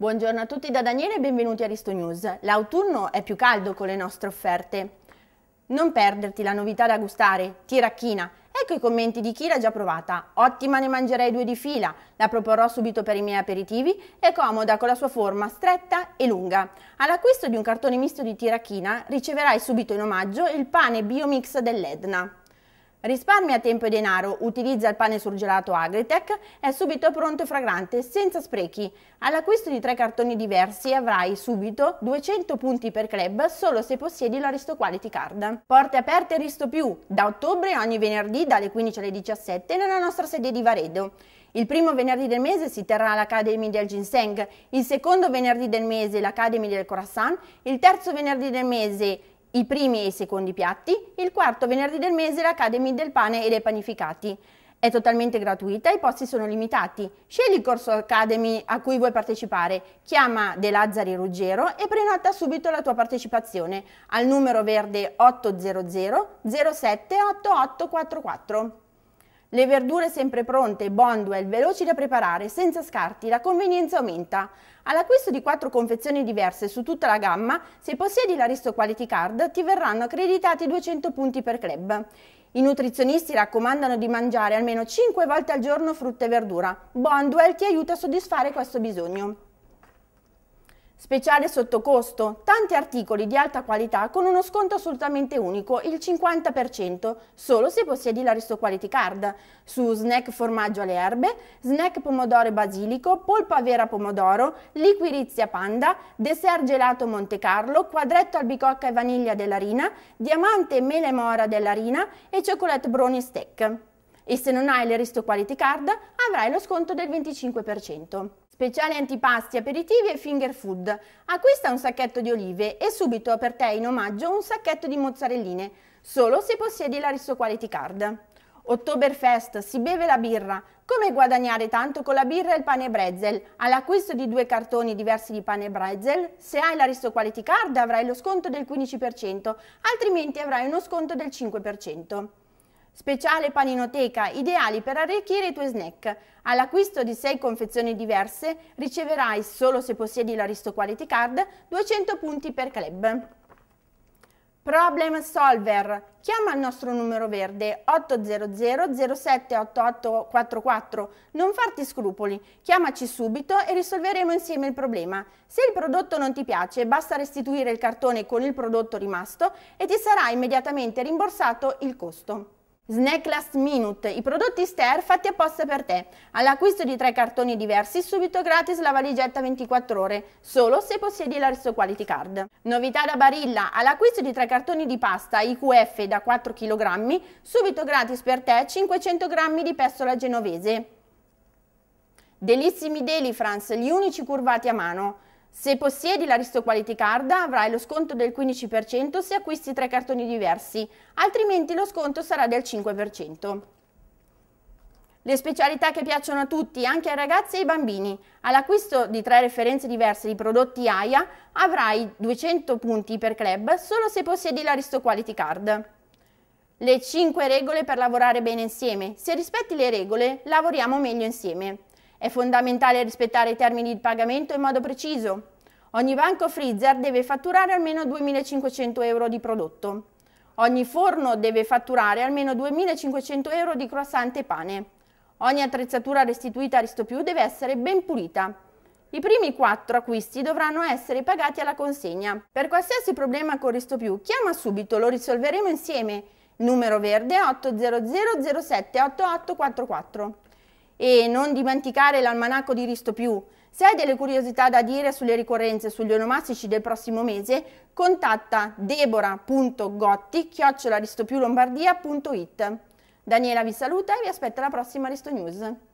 Buongiorno a tutti da Daniele e benvenuti a Risto News. L'autunno è più caldo con le nostre offerte. Non perderti la novità da gustare, tiracchina. Ecco i commenti di chi l'ha già provata. Ottima ne mangerei due di fila, la proporrò subito per i miei aperitivi, è comoda con la sua forma stretta e lunga. All'acquisto di un cartone misto di tiracchina riceverai subito in omaggio il pane biomix dell'Edna. Risparmia tempo e denaro, utilizza il pane surgelato Agritech, è subito pronto e fragrante, senza sprechi. All'acquisto di tre cartoni diversi avrai subito 200 punti per club solo se possiedi la Risto Quality Card. Porte aperte Risto Più, da ottobre ogni venerdì dalle 15 alle 17 nella nostra sede di Varedo. Il primo venerdì del mese si terrà l'Academy del Ginseng, il secondo venerdì del mese l'Academy del Corazon, il terzo venerdì del mese i primi e i secondi piatti, il quarto venerdì del mese l'Academy del Pane e dei Panificati. È totalmente gratuita, e i posti sono limitati. Scegli il corso Academy a cui vuoi partecipare, chiama De Lazzari Ruggero e prenota subito la tua partecipazione al numero verde 800 078844. Le verdure sempre pronte, Bondwell, veloci da preparare, senza scarti, la convenienza aumenta. All'acquisto di 4 confezioni diverse su tutta la gamma, se possiedi la Risto Quality Card, ti verranno accreditati 200 punti per club. I nutrizionisti raccomandano di mangiare almeno 5 volte al giorno frutta e verdura. Bondwell ti aiuta a soddisfare questo bisogno. Speciale sottocosto, tanti articoli di alta qualità con uno sconto assolutamente unico, il 50%, solo se possiedi l'Aristo Quality Card, su snack formaggio alle erbe, snack pomodoro e basilico, polpa vera pomodoro, liquirizia panda, dessert gelato Monte Carlo, quadretto albicocca e vaniglia della Rina, diamante e mele mora della Rina e cioccolate brownie steak. E se non hai l'Aristo Quality Card avrai lo sconto del 25% speciale antipasti, aperitivi e finger food. Acquista un sacchetto di olive e subito per te in omaggio un sacchetto di mozzarelline, solo se possiedi la Risso Quality Card. Oktoberfest, si beve la birra. Come guadagnare tanto con la birra e il pane brezel? All'acquisto di due cartoni diversi di pane brezel, se hai la Risso Quality Card avrai lo sconto del 15%, altrimenti avrai uno sconto del 5%. Speciale paninoteca, ideali per arricchire i tuoi snack. All'acquisto di 6 confezioni diverse riceverai, solo se possiedi l'Aristo Quality Card, 200 punti per club. Problem Solver. Chiama il nostro numero verde 800 078844. Non farti scrupoli, chiamaci subito e risolveremo insieme il problema. Se il prodotto non ti piace, basta restituire il cartone con il prodotto rimasto e ti sarà immediatamente rimborsato il costo. Snack Last Minute, i prodotti Ster fatti apposta per te. All'acquisto di tre cartoni diversi, subito gratis la valigetta 24 ore, solo se possiedi la l'Aristo Quality Card. Novità da Barilla, all'acquisto di tre cartoni di pasta IQF da 4 kg, subito gratis per te 500 g di pestola genovese. Delissimi Deli France, gli unici curvati a mano. Se possiedi l'Aristo Quality Card avrai lo sconto del 15% se acquisti tre cartoni diversi, altrimenti lo sconto sarà del 5%. Le specialità che piacciono a tutti, anche ai ragazzi e ai bambini. All'acquisto di tre referenze diverse di prodotti AIA avrai 200 punti per club solo se possiedi l'Aristo Quality Card. Le 5 regole per lavorare bene insieme. Se rispetti le regole, lavoriamo meglio insieme. È fondamentale rispettare i termini di pagamento in modo preciso. Ogni banco freezer deve fatturare almeno 2.500 euro di prodotto. Ogni forno deve fatturare almeno 2.500 euro di croissante e pane. Ogni attrezzatura restituita a Ristopiù deve essere ben pulita. I primi quattro acquisti dovranno essere pagati alla consegna. Per qualsiasi problema con Ristopiù, chiama subito, lo risolveremo insieme. Numero verde 800 07 8844 e non dimenticare l'almanacco di Risto Più. Se hai delle curiosità da dire sulle ricorrenze e sugli onomastici del prossimo mese, contatta deboragotti debora.gotti.it. Daniela vi saluta e vi aspetta alla prossima Risto News.